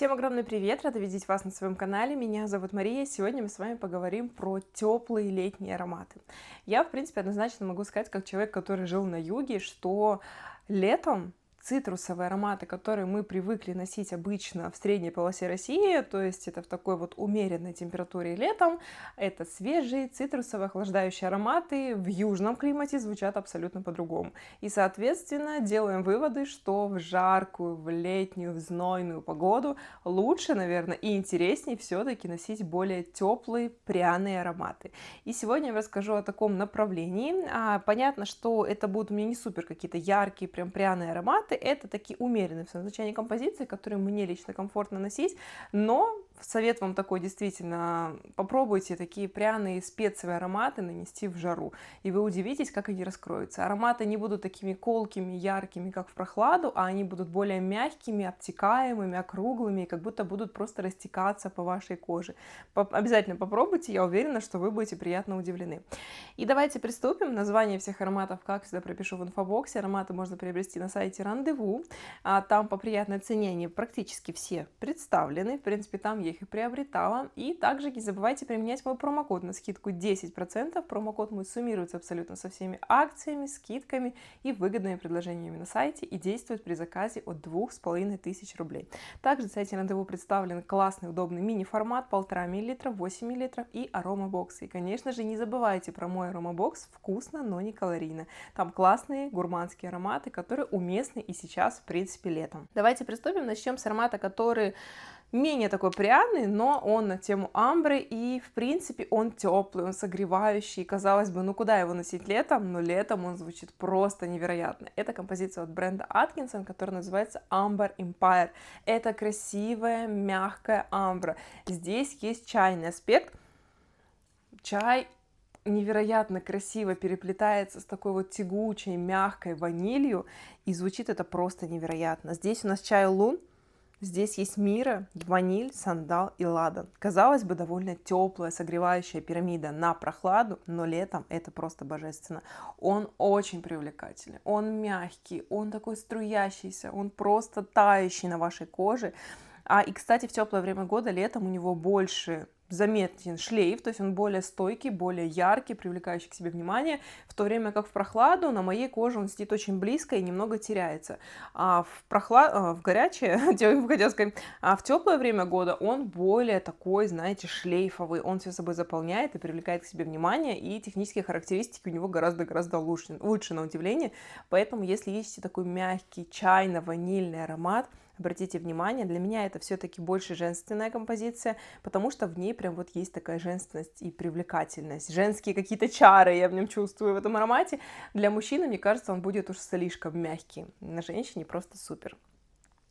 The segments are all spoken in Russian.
Всем огромный привет, рада видеть вас на своем канале. Меня зовут Мария. Сегодня мы с вами поговорим про теплые летние ароматы. Я, в принципе, однозначно могу сказать, как человек, который жил на юге, что летом цитрусовые ароматы, которые мы привыкли носить обычно в средней полосе России, то есть это в такой вот умеренной температуре летом, это свежие цитрусовые охлаждающие ароматы в южном климате звучат абсолютно по-другому. И, соответственно, делаем выводы, что в жаркую, в летнюю, в знойную погоду лучше, наверное, и интереснее все-таки носить более теплые, пряные ароматы. И сегодня я расскажу о таком направлении. А, понятно, что это будут у меня не супер какие-то яркие, прям пряные ароматы, ароматы это такие умеренные в назначении композиции, которые мне лично комфортно носить, но совет вам такой, действительно, попробуйте такие пряные специи, ароматы нанести в жару, и вы удивитесь, как они раскроются. Ароматы не будут такими колкими, яркими, как в прохладу, а они будут более мягкими, обтекаемыми, округлыми, и как будто будут просто растекаться по вашей коже. По обязательно попробуйте, я уверена, что вы будете приятно удивлены. И давайте приступим. Название всех ароматов, как всегда, пропишу в инфобоксе. Ароматы можно приобрести на сайте Рандеву, а там по приятной цене они практически все представлены. В принципе, там есть их и приобретала. И также не забывайте применять мой промокод на скидку 10%. Промокод мой суммируется абсолютно со всеми акциями, скидками и выгодными предложениями на сайте и действует при заказе от 2500 рублей. Также на сайте НДВ представлен классный, удобный мини-формат 1,5 мл, 8 мл и аромабокс. И, конечно же, не забывайте про мой аромабокс «Вкусно, но не калорийно». Там классные гурманские ароматы, которые уместны и сейчас, в принципе, летом. Давайте приступим. Начнем с аромата, который менее такой пряный, но он на тему амбры, и в принципе он теплый, он согревающий, казалось бы, ну куда его носить летом, но летом он звучит просто невероятно. Это композиция от бренда Atkinson, которая называется Amber Empire. Это красивая, мягкая амбра. Здесь есть чайный аспект, чай невероятно красиво переплетается с такой вот тягучей, мягкой ванилью, и звучит это просто невероятно. Здесь у нас чай лун, Здесь есть мира, ваниль, сандал и ладан. Казалось бы, довольно теплая, согревающая пирамида на прохладу, но летом это просто божественно. Он очень привлекательный, он мягкий, он такой струящийся, он просто тающий на вашей коже. А и, кстати, в теплое время года летом у него больше заметен шлейф, то есть он более стойкий, более яркий, привлекающий к себе внимание, в то время как в прохладу на моей коже он сидит очень близко и немного теряется. А в, прохлад... а в горячее, хотела сказать, а в теплое время года он более такой, знаете, шлейфовый, он все собой заполняет и привлекает к себе внимание, и технические характеристики у него гораздо-гораздо лучше, лучше на удивление, поэтому если ищете такой мягкий чайно-ванильный аромат, Обратите внимание, для меня это все-таки больше женственная композиция, потому что в ней прям вот есть такая женственность и привлекательность. Женские какие-то чары я в нем чувствую в этом аромате. Для мужчины, мне кажется, он будет уж слишком мягкий. На женщине просто супер.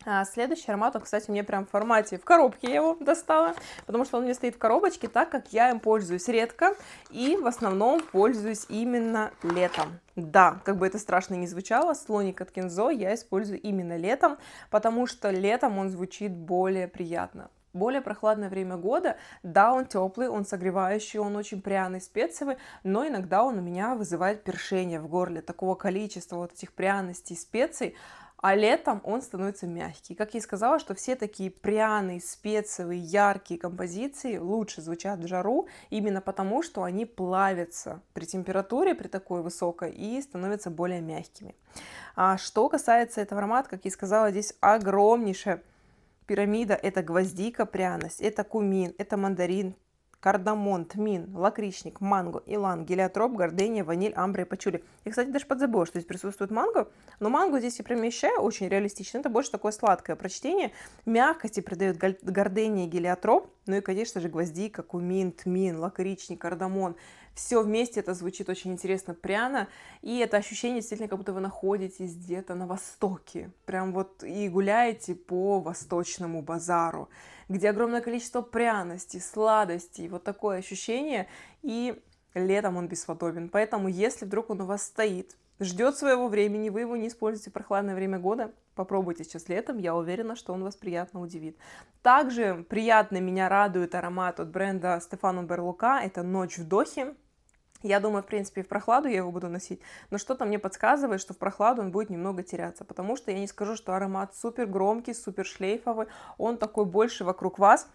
А следующий аромат, он, кстати, мне прям в формате в коробке я его достала, потому что он мне стоит в коробочке, так как я им пользуюсь редко и в основном пользуюсь именно летом. Да, как бы это страшно не звучало, слоник от Кинзо я использую именно летом, потому что летом он звучит более приятно более прохладное время года. Да, он теплый, он согревающий, он очень пряный, специевый, но иногда он у меня вызывает першение в горле. Такого количества вот этих пряностей, специй, а летом он становится мягкий. Как я и сказала, что все такие пряные, специевые, яркие композиции лучше звучат в жару, именно потому, что они плавятся при температуре, при такой высокой, и становятся более мягкими. А что касается этого аромата, как я и сказала, здесь огромнейшая пирамида – это гвоздика, пряность, это кумин, это мандарин, кардамон, тмин, лакричник, манго, илан, гелиотроп, гордения, ваниль, амбра и пачули. Я, кстати, даже подзабыла, что здесь присутствует манго, но манго здесь я примещаю очень реалистично, это больше такое сладкое прочтение, мягкости придает гордения, гелиотроп, ну и, конечно же, гвоздика, кумин, тмин, лакричник, кардамон. Все вместе это звучит очень интересно, пряно. И это ощущение действительно, как будто вы находитесь где-то на Востоке. Прям вот и гуляете по восточному базару, где огромное количество пряностей, сладостей. Вот такое ощущение. И летом он бесподобен. Поэтому, если вдруг он у вас стоит, ждет своего времени, вы его не используете в прохладное время года, попробуйте сейчас летом, я уверена, что он вас приятно удивит. Также приятно меня радует аромат от бренда Стефано Берлука, это «Ночь вдохи». Я думаю, в принципе, в прохладу я его буду носить, но что-то мне подсказывает, что в прохладу он будет немного теряться, потому что я не скажу, что аромат супер громкий, супер шлейфовый, он такой больше вокруг вас,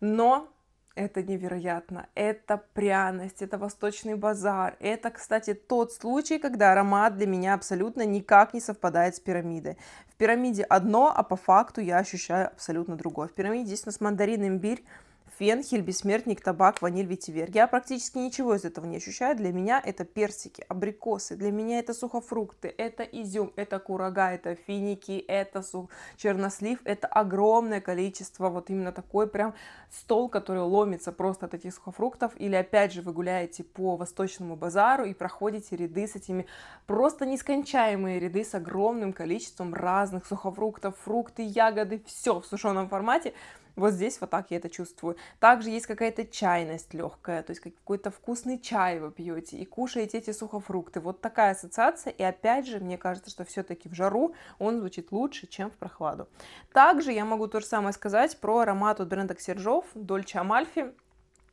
но это невероятно. Это пряность, это восточный базар. Это, кстати, тот случай, когда аромат для меня абсолютно никак не совпадает с пирамидой. В пирамиде одно, а по факту я ощущаю абсолютно другое. В пирамиде здесь у нас мандарин, имбирь, фенхель, бессмертник, табак, ваниль, ветивер. Я практически ничего из этого не ощущаю. Для меня это персики, абрикосы, для меня это сухофрукты, это изюм, это курага, это финики, это сух... чернослив. Это огромное количество вот именно такой прям стол, который ломится просто от этих сухофруктов. Или опять же вы гуляете по восточному базару и проходите ряды с этими просто нескончаемые ряды с огромным количеством разных сухофруктов, фрукты, ягоды, все в сушеном формате. Вот здесь вот так я это чувствую. Также есть какая-то чайность легкая, то есть какой-то вкусный чай вы пьете и кушаете эти сухофрукты. Вот такая ассоциация. И опять же, мне кажется, что все-таки в жару он звучит лучше, чем в прохладу. Также я могу то же самое сказать про аромат от бренда Ксержов, Дольче Амальфи.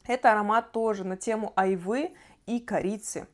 Это аромат тоже на тему айвы и корицы.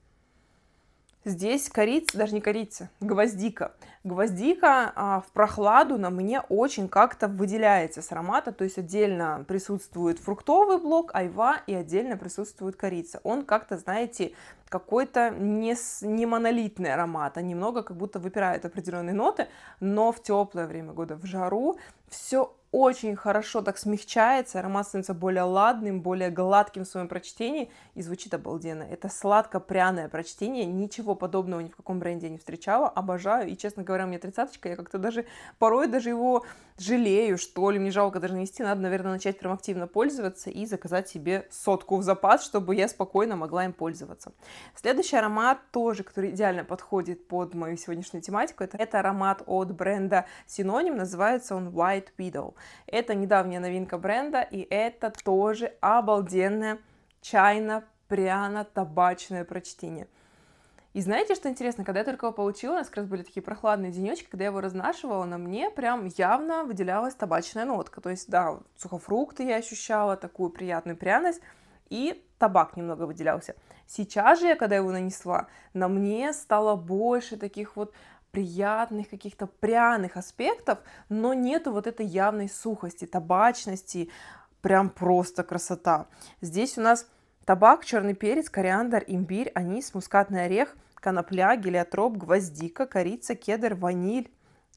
Здесь корица, даже не корица, гвоздика. Гвоздика а, в прохладу на мне очень как-то выделяется с аромата, то есть отдельно присутствует фруктовый блок, айва и отдельно присутствует корица. Он как-то, знаете, какой-то не, не монолитный аромат, а немного как будто выпирают определенные ноты, но в теплое время года, в жару, все очень хорошо так смягчается, аромат становится более ладным, более гладким в своем прочтении и звучит обалденно. Это сладко-пряное прочтение, ничего подобного ни в каком бренде я не встречала, обожаю, и, честно говоря, мне тридцаточка, я как-то даже порой даже его жалею, что ли, мне жалко даже нести, надо, наверное, начать прям активно пользоваться и заказать себе сотку в запас, чтобы я спокойно могла им пользоваться. Следующий аромат тоже, который идеально подходит под мою сегодняшнюю тематику, это, это аромат от бренда Синоним, называется он White Widow. Это недавняя новинка бренда, и это тоже обалденная чайно-пряно-табачное прочтение – и знаете, что интересно, когда я только его получила, у нас как раз были такие прохладные денечки, когда я его разнашивала, на мне прям явно выделялась табачная нотка. То есть, да, сухофрукты я ощущала, такую приятную пряность, и табак немного выделялся. Сейчас же я, когда его нанесла, на мне стало больше таких вот приятных каких-то пряных аспектов, но нету вот этой явной сухости, табачности, прям просто красота. Здесь у нас Табак, черный перец, кориандр, имбирь, анис, мускатный орех, конопля, гелиотроп, гвоздика, корица, кедр, ваниль,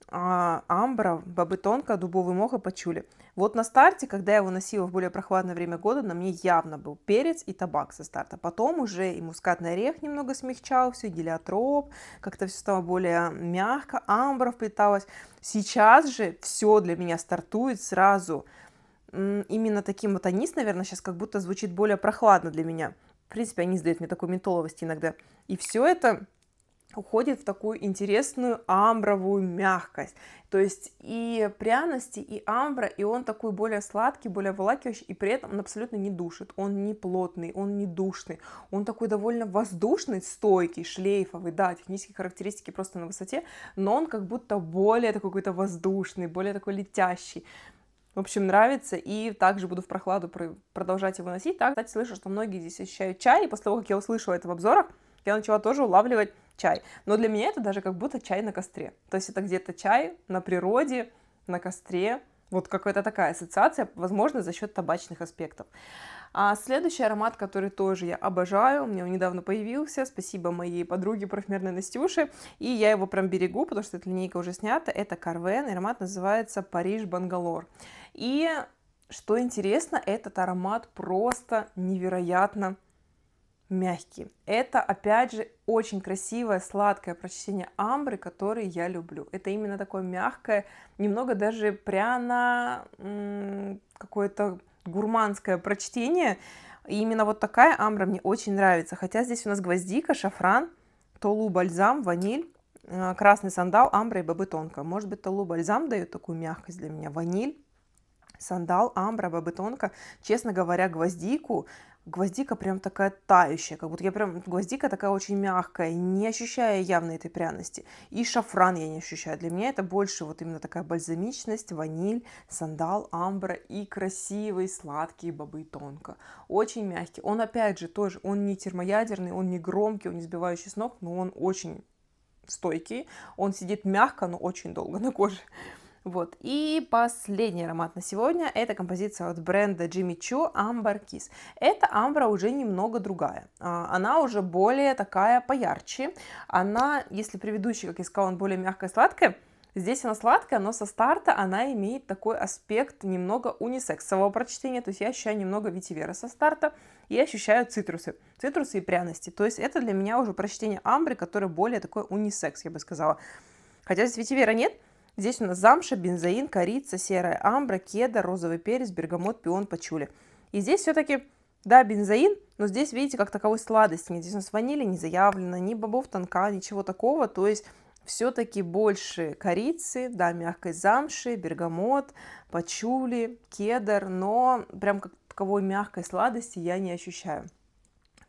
а, амбра, бобы тонко, дубовый мох и пачули. Вот на старте, когда я его носила в более прохладное время года, на мне явно был перец и табак со старта. Потом уже и мускатный орех немного смягчал все, гелиотроп, как-то все стало более мягко, амбра вплеталась. Сейчас же все для меня стартует сразу – именно таким вот анис, наверное, сейчас как будто звучит более прохладно для меня. В принципе, анис дает мне такую ментоловость иногда. И все это уходит в такую интересную амбровую мягкость. То есть и пряности, и амбра, и он такой более сладкий, более волакивающий, и при этом он абсолютно не душит. Он не плотный, он не душный. Он такой довольно воздушный, стойкий, шлейфовый, да, технические характеристики просто на высоте, но он как будто более такой какой-то воздушный, более такой летящий. В общем, нравится, и также буду в прохладу продолжать его носить. Так, кстати, слышу, что многие здесь ощущают чай, и после того, как я услышала это в обзорах, я начала тоже улавливать чай. Но для меня это даже как будто чай на костре. То есть это где-то чай на природе, на костре. Вот какая-то такая ассоциация, возможно, за счет табачных аспектов. А следующий аромат, который тоже я обожаю, у меня он недавно появился, спасибо моей подруге парфюмерной Настюше, и я его прям берегу, потому что эта линейка уже снята, это Carven и аромат называется Париж-Бангалор. И что интересно, этот аромат просто невероятно мягкий. Это, опять же, очень красивое, сладкое прочтение амбры, которые я люблю. Это именно такое мягкое, немного даже пряно какое-то гурманское прочтение. И именно вот такая амбра мне очень нравится. Хотя здесь у нас гвоздика, шафран, толу, бальзам, ваниль, э, красный сандал, амбра и бобы Может быть, толу, бальзам дает такую мягкость для меня, ваниль сандал, амбра, бобы Честно говоря, гвоздику гвоздика прям такая тающая, как будто я прям, гвоздика такая очень мягкая, не ощущая явно этой пряности. И шафран я не ощущаю. Для меня это больше вот именно такая бальзамичность, ваниль, сандал, амбра и красивые сладкие бобы тонко. Очень мягкий. Он опять же тоже, он не термоядерный, он не громкий, он не сбивающий с ног, но он очень стойкий. Он сидит мягко, но очень долго на коже. Вот. И последний аромат на сегодня – это композиция от бренда Jimmy Choo Amber Kiss. Эта амбра уже немного другая. А, она уже более такая поярче. Она, если предыдущий, как я сказала, он более мягкая и сладкая, Здесь она сладкая, но со старта она имеет такой аспект немного унисексового прочтения, то есть я ощущаю немного ветивера со старта и ощущаю цитрусы, цитрусы и пряности. То есть это для меня уже прочтение амбры, которое более такое унисекс, я бы сказала. Хотя здесь ветивера нет, Здесь у нас замша, бензоин, корица, серая амбра, кедр, розовый перец, бергамот, пион, пачули. И здесь все-таки, да, бензоин, но здесь, видите, как таковой сладости. нет. Здесь у нас ванили не заявлено, ни бобов тонка, ничего такого. То есть все-таки больше корицы, да, мягкой замши, бергамот, пачули, кедр, но прям как таковой мягкой сладости я не ощущаю.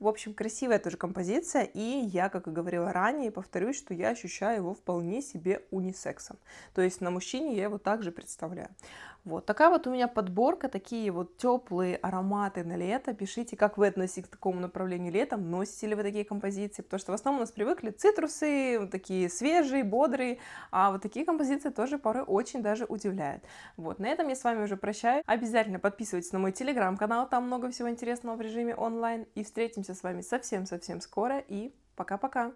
В общем, красивая тоже композиция, и я, как и говорила ранее, повторюсь, что я ощущаю его вполне себе унисексом. То есть на мужчине я его также представляю. Вот такая вот у меня подборка, такие вот теплые ароматы на лето. Пишите, как вы относитесь к такому направлению летом, носите ли вы такие композиции, потому что в основном у нас привыкли цитрусы, вот такие свежие, бодрые, а вот такие композиции тоже порой очень даже удивляют. Вот, на этом я с вами уже прощаюсь. Обязательно подписывайтесь на мой телеграм-канал, там много всего интересного в режиме онлайн. И встретимся с вами совсем-совсем скоро, и пока-пока!